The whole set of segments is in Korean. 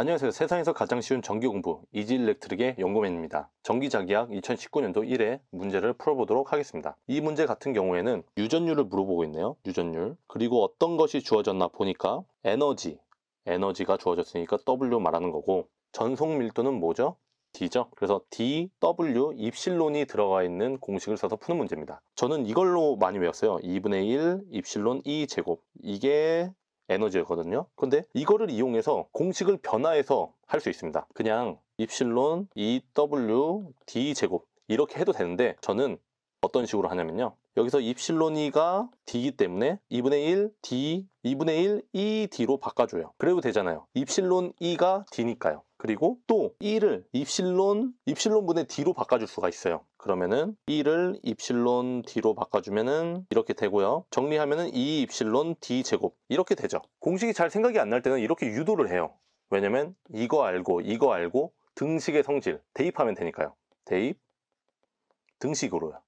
안녕하세요. 세상에서 가장 쉬운 전기 공부 이지 일렉트릭의 연구맨입니다. 전기자기학 2019년도 1회 문제를 풀어보도록 하겠습니다. 이 문제 같은 경우에는 유전율을 물어보고 있네요. 유전율. 그리고 어떤 것이 주어졌나 보니까 에너지, 에너지가 주어졌으니까 W 말하는 거고 전속 밀도는 뭐죠? D죠. 그래서 DW 입실론이 들어가 있는 공식을 써서 푸는 문제입니다. 저는 이걸로 많이 외웠어요. 2분의 1 입실론 2 제곱. 이게 에너지거든요 였 근데 이거를 이용해서 공식을 변화해서 할 수 있습니다 그냥 입실론 EW D 제곱 이렇게 해도 되는데 저는 어떤 식으로 하냐면요 여기서 입실론이가 D이기 때문에 2분의 1 D 2분의 1 ED로 바꿔줘요 그래도 되잖아요 입실론 E가 D니까요 그리고 또 1을 입실론 입실론분의 D로 바꿔줄 수가 있어요 그러면은 E를 입실론 D로 바꿔주면은 이렇게 되고요. 정리하면은 2 e 입실론 D 제곱 이렇게 되죠. 공식이 잘 생각이 안 날 때는 이렇게 유도를 해요. 왜냐면 이거 알고 이거 알고 등식의 성질 대입하면 되니까요. 대입 등식으로요.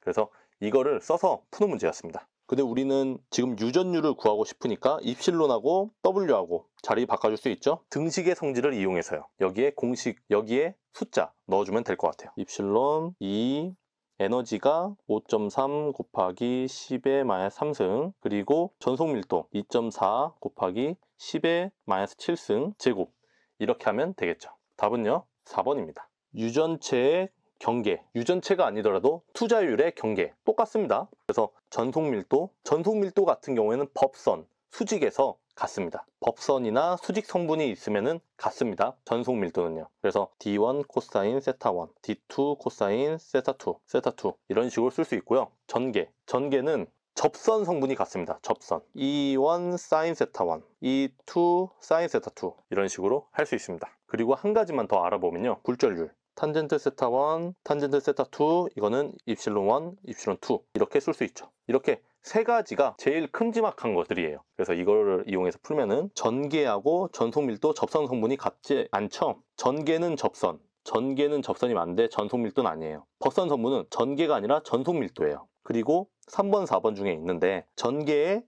그래서 이거를 써서 푸는 문제였습니다. 근데 우리는 지금 유전율을 구하고 싶으니까 입실론하고 W하고 자리 바꿔줄 수 있죠? 등식의 성질을 이용해서요. 여기에 공식, 여기에 숫자 넣어주면 될 것 같아요. 입실론 2, 에너지가 5.3 곱하기 10의 마이너스 3승 그리고 전속밀도 2.4 곱하기 10의 마이너스 7승 제곱 이렇게 하면 되겠죠. 답은요. 4번입니다. 유전체의 경계, 유전체가 아니더라도 투자율의 경계 똑같습니다. 그래서 전속밀도, 전속밀도 같은 경우에는 법선, 수직에서 같습니다. 법선이나 수직 성분이 있으면은 같습니다. 전속 밀도는요. 그래서 D1 코사인 세타1, D2 코사인 세타2, 세타2 이런 식으로 쓸 수 있고요. 전개, 전개는 접선 성분이 같습니다. 접선. E1 사인 세타1, E2 사인 세타2 이런 식으로 할 수 있습니다. 그리고 한 가지만 더 알아보면요. 굴절률. 탄젠트 세타 1, 탄젠트 세타 2, 이거는 입실론 1, 입실론 2 이렇게 쓸 수 있죠. 이렇게 세 가지가 제일 큼지막한 것들이에요. 그래서 이걸 이용해서 풀면은 전개하고 전속밀도 접선 성분이 같지 않죠. 전개는 접선, 전개는 접선이면 안데 전속밀도는 아니에요. 법선 성분은 전개가 아니라 전속밀도예요. 그리고 3번, 4번 중에 있는데 전개의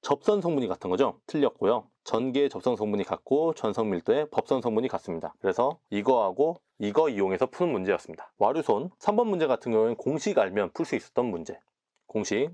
접선 성분이 같은 거죠? 틀렸고요. 전개의 접선 성분이 같고 전속밀도의 법선 성분이 같습니다. 그래서 이거하고 이거 이용해서 푸는 문제였습니다. 와류손 3번 문제 같은 경우는 공식 알면 풀 수 있었던 문제. 공식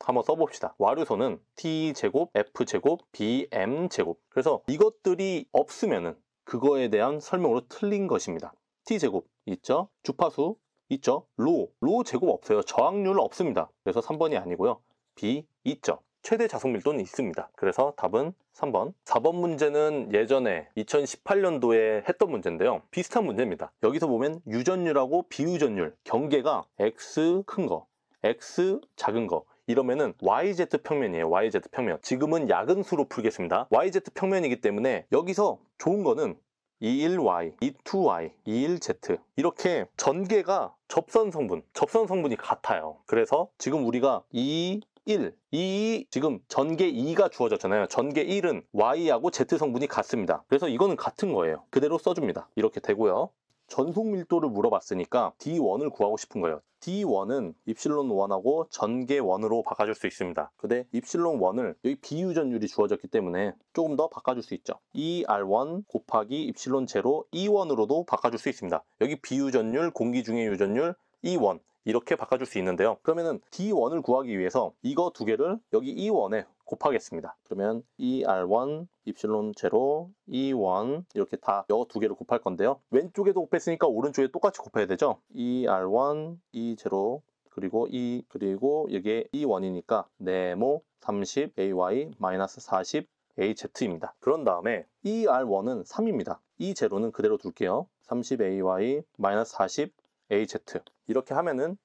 한번 써봅시다. 와류손은 t제곱, f제곱, bm제곱. 그래서 이것들이 없으면은 그거에 대한 설명으로 틀린 것입니다. t제곱 있죠? 주파수 있죠? 로. 로 제곱 없어요. 저항률 없습니다. 그래서 3번이 아니고요. b 있죠? 최대 자석밀도는 있습니다. 그래서 답은 3번 4번 문제는 예전에 2018년도에 했던 문제인데요. 비슷한 문제입니다. 여기서 보면 유전율하고 비유전율 경계가 X 큰 거, X 작은 거 이러면은 YZ 평면이에요. YZ 평면. 지금은 야근수로 풀겠습니다. YZ 평면이기 때문에 여기서 좋은 거는 21Y, 22Y, 21Z 이렇게 전개가 접선 성분, 접선 성분이 같아요. 그래서 지금 우리가 이 1, 2, 지금 전개 2가 주어졌잖아요. 전개 1은 Y하고 Z 성분이 같습니다. 그래서 이거는 같은 거예요. 그대로 써줍니다. 이렇게 되고요. 전속 밀도를 물어봤으니까 D1을 구하고 싶은 거예요. D1은 입실론1하고 전개1으로 바꿔줄 수 있습니다. 근데 입실론1을 여기 비유전율이 주어졌기 때문에 조금 더 바꿔줄 수 있죠. ER1 곱하기 입실론0 E1으로도 바꿔줄 수 있습니다. 여기 비유전율, 공기 중의 유전율, E1 이렇게 바꿔줄 수 있는데요. 그러면은 D1을 구하기 위해서 이거 두 개를 여기 E1에 곱하겠습니다. 그러면 ER1, Y0, E1 이렇게 다 여 두 개를 곱할 건데요. 왼쪽에도 곱했으니까 오른쪽에 똑같이 곱해야 되죠. ER1, E0 그리고 E 그리고 이게 E1이니까 네모 30 AY 40 AZ입니다. 그런 다음에 ER1은 3입니다. E0는 그대로 둘게요. 30AY 40 AZ 이렇게 하면은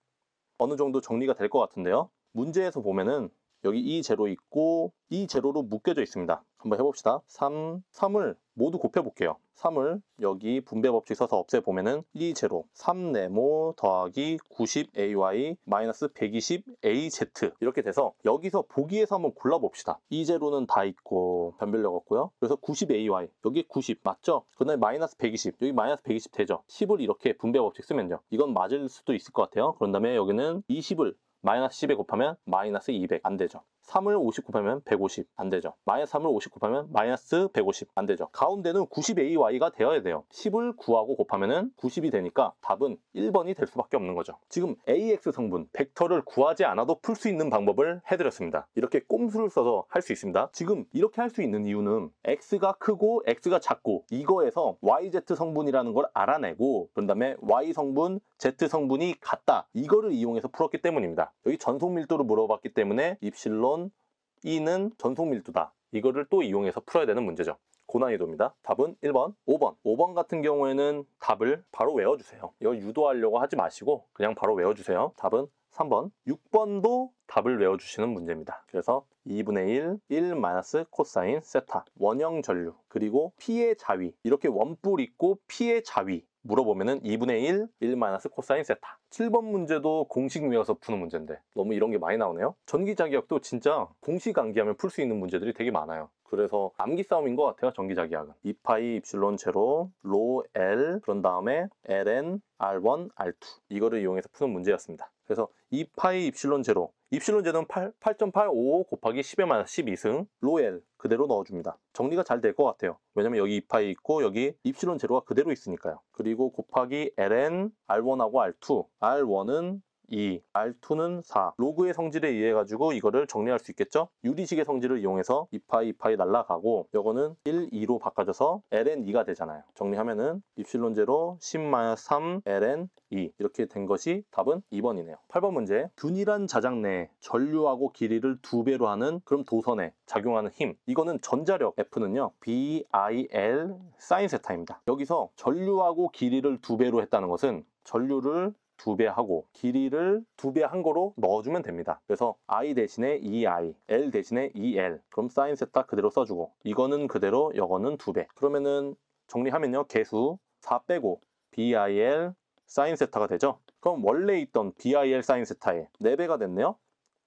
어느 정도 정리가 될 것 같은데요 문제에서 보면은 여기 E0 있고 E0로 묶여져 있습니다 한번 해봅시다. 3, 3을 모두 곱해볼게요. 3을 여기 분배법칙 써서 없애보면은 1, 0, 3 네모 더하기 90ay 마이너스 120az 이렇게 돼서 여기서 보기에서 한번 골라봅시다. 2, 0는 다 있고 변별력 없고요. 그래서 90ay 여기 90 맞죠? 그다음에 마이너스 120 여기 마이너스 120 되죠? 10을 이렇게 분배법칙 쓰면요. 이건 맞을 수도 있을 것 같아요. 그런 다음에 여기는 20을 마이너스 10에 곱하면 마이너스 200안 되죠. 3을 50 곱하면 150안 되죠. 마이너스 3을 50 곱하면 마이너스 150안 되죠. 가운데는 90ay가 되어야 돼요. 10을 9하고 곱하면 90이 되니까 답은 1번이 될 수밖에 없는 거죠. 지금 ax 성분, 벡터를 구하지 않아도 풀 수 있는 방법을 해드렸습니다. 이렇게 꼼수를 써서 할 수 있습니다. 지금 이렇게 할 수 있는 이유는 x가 크고 x가 작고 이거에서 yz 성분이라는 걸 알아내고 그런 다음에 y 성분, z 성분이 같다. 이거를 이용해서 풀었기 때문입니다. 여기 전속 밀도를 물어봤기 때문에 입실론 2는 전속밀도다. 이거를 또 이용해서 풀어야 되는 문제죠. 고난이도입니다. 답은 1번, 5번. 5번 같은 경우에는 답을 바로 외워주세요. 이거 유도하려고 하지 마시고 그냥 바로 외워주세요. 답은 3번, 6번도 답을 외워주시는 문제입니다. 그래서 2분의 1, 1 마이너스 코사인 세타, 원형 전류, 그리고 P의 자위, 이렇게 원뿔 있고 P의 자위, 물어보면은 2분의 1, 1 마이너스 코사인 세타. 7번 문제도 공식 외워서 푸는 문제인데 너무 이런 게 많이 나오네요. 전기 자기약도 진짜 공식 암기하면 풀 수 있는 문제들이 되게 많아요. 그래서 암기 싸움인 것 같아요, 전기 자기약은. 2파이 입실론 제로, 로 L, 그런 다음에 LN, R1, R2 이거를 이용해서 푸는 문제였습니다. 그래서 2파이 입실론 제로 입실론 제는 8, 8 5 곱하기 1 0에 마이너스 12승 로엘 그대로 넣어줍니다. 정리가 잘 될 것 같아요. 왜냐면 여기 2파이 있고 여기 입실론 제로가 그대로 있으니까요. 그리고 곱하기 ln r1하고 r2 r1은 2, R2는 4. 로그의 성질에 의해 가지고 이거를 정리할 수 있겠죠? 유리식의 성질을 이용해서 2파이 2파이 날라가고 요거는 1, 2로 바꿔져서 ln 2가 되잖아요. 정리하면은 입실론 제로 10-3 ln 2 이렇게 된 것이 답은 2번이네요. 8번 문제. 균일한 자장 내 전류하고 길이를 두 배로 하는 그럼 도선에 작용하는 힘. 이거는 전자력 F는요. B, I, L 사인 세타입니다. 여기서 전류하고 길이를 두 배로 했다는 것은 전류를 두배 하고 길이를 두 배 한 거로 넣어주면 됩니다. 그래서 i 대신에 2i, e l 대신에 2l e 그럼 사인 세타 그대로 써주고 이거는 그대로 이거는 두 배 그러면은 정리하면요. 개수 4 빼고 BIL 사인 세타가 되죠. 그럼 원래 있던 BIL 사인 세타에 4배가 됐네요.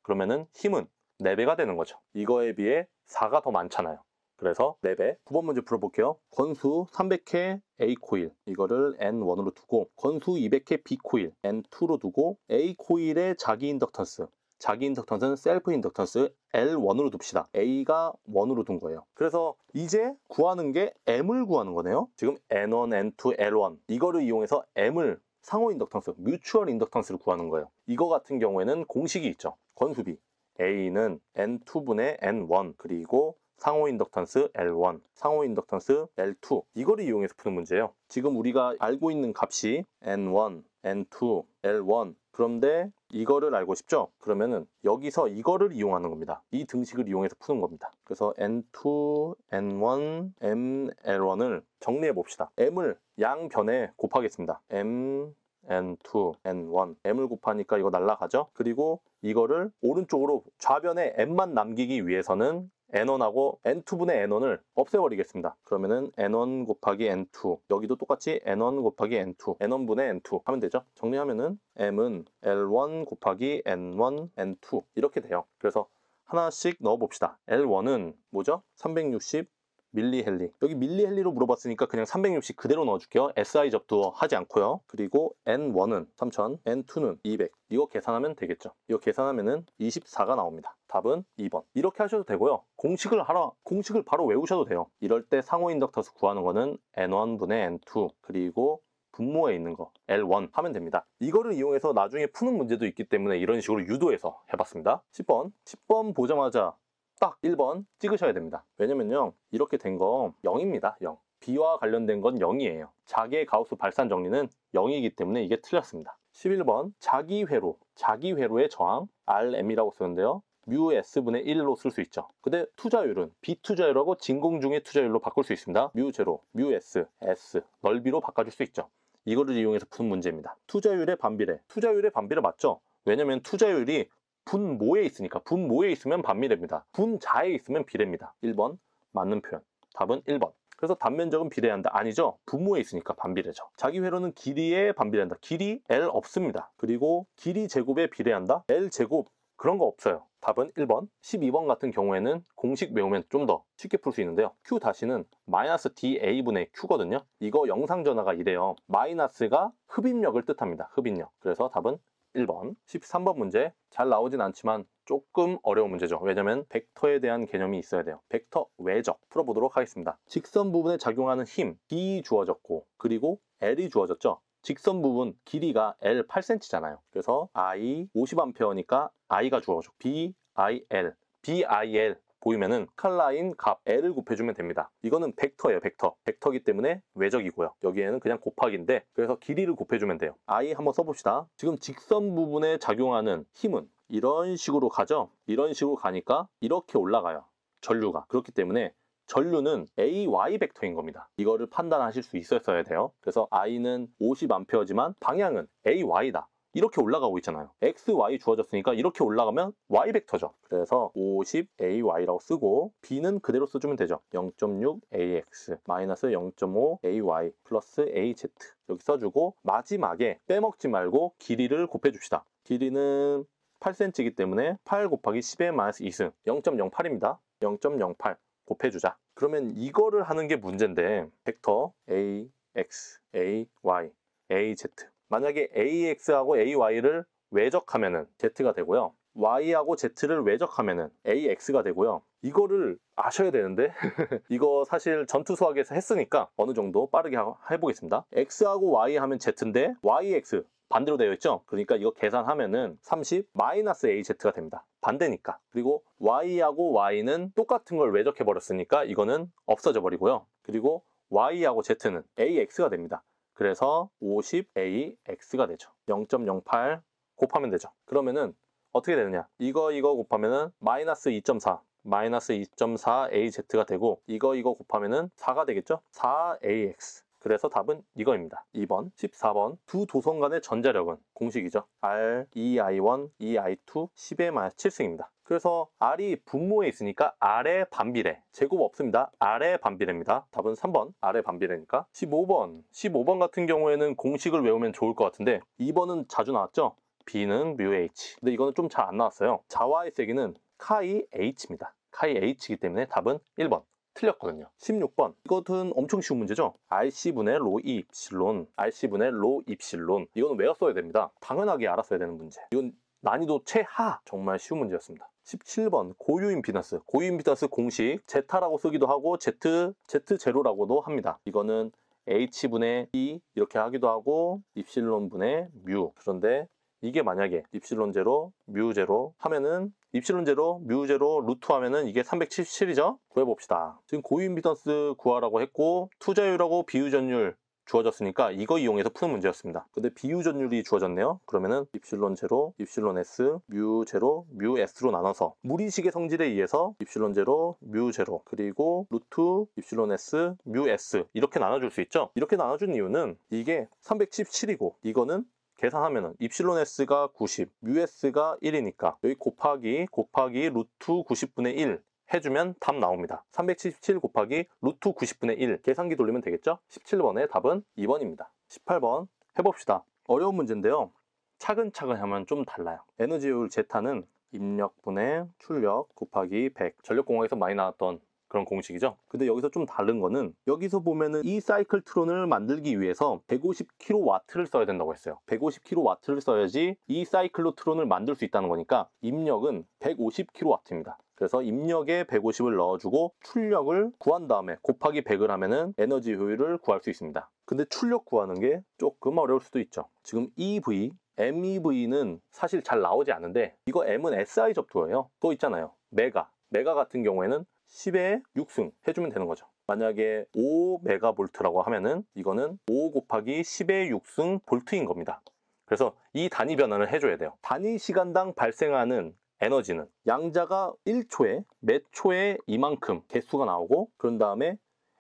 그러면은 힘은 4배가 되는 거죠. 이거에 비해 4가 더 많잖아요. 그래서 4배 9번 문제 풀어볼게요 권수 300회 A 코일 이거를 N1으로 두고 권수 200회 B 코일 N2로 두고 A 코일의 자기 인덕턴스 자기 인덕턴스는 셀프 인덕턴스 L1으로 둡시다. A가 1으로 둔 거예요. 그래서 이제 구하는 게 M을 구하는 거네요. 지금 N1, N2, L1 이거를 이용해서 M을 상호 인덕턴스, 뮤추얼 인덕턴스를 구하는 거예요. 이거 같은 경우에는 공식이 있죠. 권수비 A는 N2분의 N1 그리고 상호 인덕턴스 L1, 상호 인덕턴스 L2 이걸 이용해서 푸는 문제예요. 지금 우리가 알고 있는 값이 N1, N2, L1 그런데 이거를 알고 싶죠? 그러면은 여기서 이거를 이용하는 겁니다. 이 등식을 이용해서 푸는 겁니다. 그래서 N2, N1, M, L1을 정리해 봅시다. M을 양변에 곱하겠습니다. M, N2, N1 M을 곱하니까 이거 날라가죠 그리고 이거를 오른쪽으로 좌변에 M만 남기기 위해서는 N1하고 N2분의 N1을 없애버리겠습니다. 그러면은 N1 곱하기 N2 여기도 똑같이 N1 곱하기 N2 N1분의 N2 하면 되죠. 정리하면은 M은 L1 곱하기 N1 N2 이렇게 돼요. 그래서 하나씩 넣어봅시다. L1은 뭐죠? 360 밀리헬리 여기 밀리헬리로 물어봤으니까 그냥 360 그대로 넣어줄게요 SI 접두어 하지 않고요 그리고 N1은 3000 N2는 200 이거 계산하면 되겠죠 이거 계산하면 은 24가 나옵니다 답은 2번 이렇게 하셔도 되고요 공식을 하라 공식을 바로 외우셔도 돼요 이럴 때 상호 인덕터수 구하는 거는 N1분의 N2 그리고 분모에 있는 거 L1 하면 됩니다 이거를 이용해서 나중에 푸는 문제도 있기 때문에 이런 식으로 유도해서 해봤습니다 10번 10번 보자마자 딱 1번 찍으셔야 됩니다. 왜냐면요. 이렇게 된 건 0입니다. 0. B와 관련된 건 0이에요. 자기의 가우스 발산 정리는 0이기 때문에 이게 틀렸습니다. 11번 자기 회로, 자기 회로의 저항 RM이라고 쓰는데요. 뮤 S분의 1로 쓸 수 있죠. 근데 투자율은 비투자율하고 진공중의 투자율로 바꿀 수 있습니다. 뮤 제로, 뮤 S, S 넓이로 바꿔줄 수 있죠. 이거를 이용해서 푸는 문제입니다. 투자율의 반비례, 투자율의 반비례 맞죠? 왜냐면 투자율이 분모에 있으니까 분모에 있으면 반미됩니다. 분자에 있으면 비례입니다. 1번 맞는 표현. 답은 1번. 그래서 단면적은 비례한다. 아니죠. 분모에 있으니까 반비례죠. 자기 회로는 길이에 반비례한다. 길이 L 없습니다. 그리고 길이 제곱에 비례한다. L 제곱 그런 거 없어요. 답은 1번. 12번 같은 경우에는 공식 외우면 좀 더 쉽게 풀 수 있는데요. Q 다시는 마이너스 DA분의 Q거든요. 이거 영상 전화가 이래요. 마이너스가 흡입력을 뜻합니다. 흡입력. 그래서 답은 1번 13번 문제 잘 나오진 않지만 조금 어려운 문제죠 왜냐면 벡터에 대한 개념이 있어야 돼요 벡터 외적 풀어보도록 하겠습니다 직선 부분에 작용하는 힘 D 주어졌고 그리고 L이 주어졌죠 직선 부분 길이가 L 8cm잖아요 그래서 I 50A니까 I가 주어져 B, I, L BIL 보이면은 칼라인 값 L을 곱해주면 됩니다. 이거는 벡터예요, 벡터. 벡터기 때문에 외적이고요. 여기에는 그냥 곱하기인데 그래서 길이를 곱해주면 돼요. 아 I 한번 써봅시다. 지금 직선 부분에 작용하는 힘은 이런 식으로 가죠? 이런 식으로 가니까 이렇게 올라가요. 전류가. 그렇기 때문에 전류는 AY 벡터인 겁니다. 이거를 판단하실 수 있었어야 돼요. 그래서 I는 50A지만 방향은 AY다. 이렇게 올라가고 있잖아요. x, y 주어졌으니까 이렇게 올라가면 y 벡터죠. 그래서 50ay라고 쓰고 b는 그대로 써주면 되죠. 0.6ax 마이너스 0.5ay 플러스 az 여기 써주고 마지막에 빼먹지 말고 길이를 곱해줍시다. 길이는 8cm이기 때문에 8 곱하기 10의 마이너스 2승 0.08입니다. 0.08 곱해주자. 그러면 이거를 하는 게 문제인데 벡터 a, x, a, y, a, z 만약에 AX하고 AY를 외적하면은 Z가 되고요. Y하고 Z를 외적하면은 AX가 되고요. 이거를 아셔야 되는데 이거 사실 전투 수학에서 했으니까 어느 정도 빠르게 해보겠습니다. X하고 Y 하면 Z인데 YX 반대로 되어 있죠? 그러니까 이거 계산하면은 30 마이너스 AZ가 됩니다. 반대니까. 그리고 Y하고 Y는 똑같은 걸 외적해버렸으니까 이거는 없어져 버리고요. 그리고 Y하고 Z는 AX가 됩니다. 그래서 50AX가 되죠. 0.08 곱하면 되죠. 그러면은 어떻게 되느냐. 이거 이거 곱하면은 마이너스 2.4 마이너스 2.4AZ가 되고 이거 이거 곱하면은 4가 되겠죠? 4AX 그래서 답은 이거입니다. 2번, 14번 두 도선 간의 전자력은 공식이죠. R, EI1, EI2, 10의 마이너스 7승입니다. 그래서 R이 분모에 있으니까 아래 반비례 제곱 없습니다 아래 반비례입니다 답은 3번 아래 반비례니까 15번 15번 같은 경우에는 공식을 외우면 좋을 것 같은데 2번은 자주 나왔죠 B는 뮤 H 근데 이거는 좀 잘 안 나왔어요 자와의 세기는 카이 H입니다 카이 H이기 때문에 답은 1번 틀렸거든요 16번 이것은 엄청 쉬운 문제죠 RC분의 로이 입실론 RC분의 로 입실론 이거는 외웠어야 됩니다 당연하게 알았어야 되는 문제 이건 난이도 최하 정말 쉬운 문제였습니다 17번 고유인 피던스 고유인 피던스 공식 제타라고 쓰기도 하고 Z, Z0라고도 합니다. 이거는 H분의 E 이렇게 하기도 하고 입실론분의 뮤 그런데 이게 만약에 입실론 제로 뮤 제로 하면은 입실론 제로 뮤 제로 루트 하면은 이게 377이죠 구해봅시다 지금 고유 인피던스 구하라고 했고 투자율하고 비유전율 주어졌으니까 이거 이용해서 푸는 문제였습니다. 근데 비유전율이 주어졌네요. 그러면은 입실론 제로, 입실론 s, 뮤 제로, 뮤 s로 나눠서 무리식의 성질에 의해서 입실론 제로, 뮤 제로 그리고 루트 입실론 s, 뮤 s 이렇게 나눠줄 수 있죠. 이렇게 나눠준 이유는 이게 317이고 이거는 계산하면은 입실론 s가 90, 뮤 s가 1이니까 여기 곱하기 곱하기 루트 90분의 1 해주면 답 나옵니다. 377 곱하기 루트 90분의 1 계산기 돌리면 되겠죠? 17번의 답은 2번입니다. 18번 해봅시다. 어려운 문제인데요. 차근차근 하면 좀 달라요. 에너지율 제타는 입력분의 출력 곱하기 100 전력공학에서 많이 나왔던 그런 공식이죠. 근데 여기서 좀 다른 거는 여기서 보면은 이 사이클 트론을 만들기 위해서 150kW를 써야 된다고 했어요. 150kW를 써야지 이 사이클로 트론을 만들 수 있다는 거니까 입력은 150kW입니다. 그래서 입력에 150을 넣어주고 출력을 구한 다음에 곱하기 100을 하면은 에너지 효율을 구할 수 있습니다. 근데 출력 구하는 게 조금 어려울 수도 있죠. 지금 EV, MEV는 사실 잘 나오지 않는데 이거 M은 SI 접두예요또 있잖아요. 메가. 메가 같은 경우에는 10에 6승 해주면 되는 거죠. 만약에 5메가볼트라고 하면은 이거는 5 곱하기 10의 6승 볼트인 겁니다. 그래서 이 단위 변환을 해줘야 돼요. 단위 시간당 발생하는 에너지는 양자가 1초에 몇 초에 이만큼 개수가 나오고 그런 다음에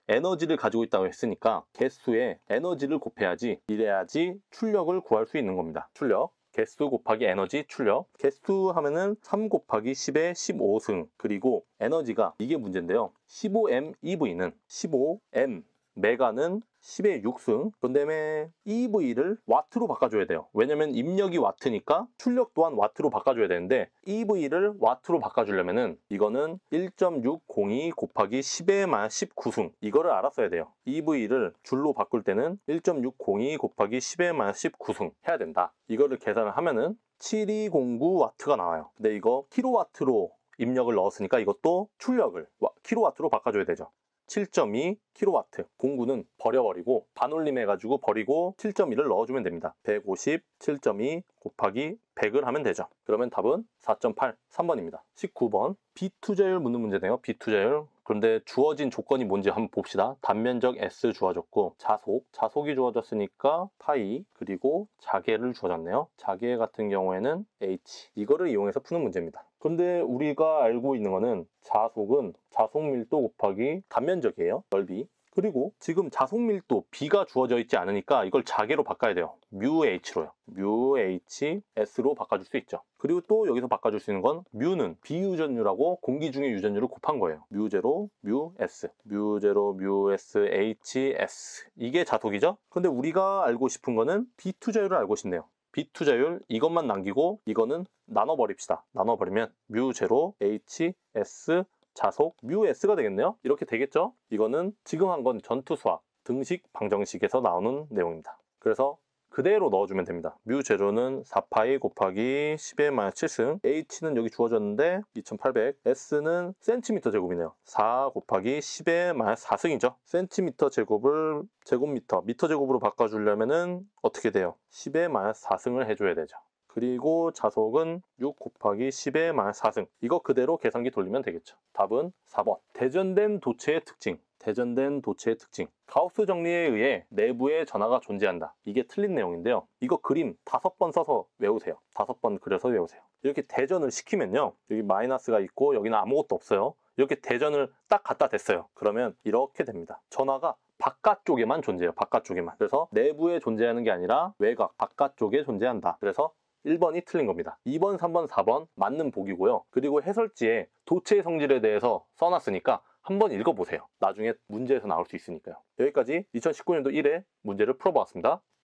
에너지를 가지고 있다고 했으니까 개수에 에너지를 곱해야지 이래야지 출력을 구할 수 있는 겁니다. 출력 개수 곱하기 에너지 출력 개수 하면은 3 곱하기 10의 15승 그리고 에너지가 이게 문제인데요 15MEV는 15M 메가는 10의 6승 그 다음에 EV를 와트로 바꿔줘야 돼요 왜냐면 입력이 와트니까 출력 또한 와트로 바꿔줘야 되는데 EV를 와트로 바꿔주려면은 이거는 1.602 곱하기 10의 마 19승 이거를 알았어야 돼요 EV를 줄로 바꿀 때는 1.602 곱하기 10의 마 19승 해야 된다 이거를 계산을 하면은 7209 와트가 나와요 근데 이거 킬로와트로 입력을 넣었으니까 이것도 출력을 킬로와트로 바꿔줘야 되죠 7.2kW 공구는 버려버리고 반올림 해가지고 버리고 7.2를 넣어주면 됩니다 150 7.2 곱하기 100을 하면 되죠 그러면 답은 4.8 3번입니다 19번 비투자율 묻는 문제네요 비투자율 그런데 주어진 조건이 뭔지 한번 봅시다 단면적 S 주어졌고 자속 자속이 주어졌으니까 파이 그리고 자개를 주어졌네요 자개 같은 경우에는 H 이거를 이용해서 푸는 문제입니다 근데 우리가 알고 있는 거는 자속은 자속 밀도 곱하기 단면적이에요. 넓이. 그리고 지금 자속 밀도 B가 주어져 있지 않으니까 이걸 자개로 바꿔야 돼요. 뮤 H로요. 뮤 H S로 바꿔줄 수 있죠. 그리고 또 여기서 바꿔줄 수 있는 건 뮤는 비유전류라고 공기 중의 유전류를 곱한 거예요. 뮤 제로, 뮤 S, 뮤 제로, 뮤 S, H S 이게 자속이죠. 근데 우리가 알고 싶은 거는 B 투제로 알고 싶네요. 비투자율 이것만 남기고 이거는 나눠버립시다. 나눠버리면 뮤 제로 HS 자속 뮤 S가 되겠네요. 이렇게 되겠죠? 이거는 지금 한 건 전투수학 등식 방정식에서 나오는 내용입니다. 그래서 그대로 넣어주면 됩니다. 뮤 제로는 4파이 곱하기 10의 마이 7승 H는 여기 주어졌는데 2800 S는 센티미터 제곱이네요. 4 곱하기 10의 마이 4승이죠. 센티미터 제곱을 제곱미터, 미터 제곱으로 바꿔주려면 어떻게 돼요? 10의 마이 4승을 해줘야 되죠. 그리고 자속은 6 곱하기 10의 마이 4승 이거 그대로 계산기 돌리면 되겠죠. 답은 4번 대전된 도체의 특징 대전된 도체의 특징 가우스 정리에 의해 내부에 전화가 존재한다 이게 틀린 내용인데요 이거 그림 다섯 번 써서 외우세요 다섯 번 그려서 외우세요 이렇게 대전을 시키면요 여기 마이너스가 있고 여기는 아무것도 없어요 이렇게 대전을 딱 갖다 댔어요 그러면 이렇게 됩니다 전화가 바깥쪽에만 존재해요 바깥쪽에만 그래서 내부에 존재하는 게 아니라 외곽 바깥쪽에 존재한다 그래서 1번이 틀린 겁니다 2번 3번 4번 맞는 보기고요 그리고 해설지에 도체의 성질에 대해서 써놨으니까 한번 읽어보세요. 나중에 문제에서 나올 수 있으니까요. 여기까지 2019년도 1회 문제를 풀어보았습니다.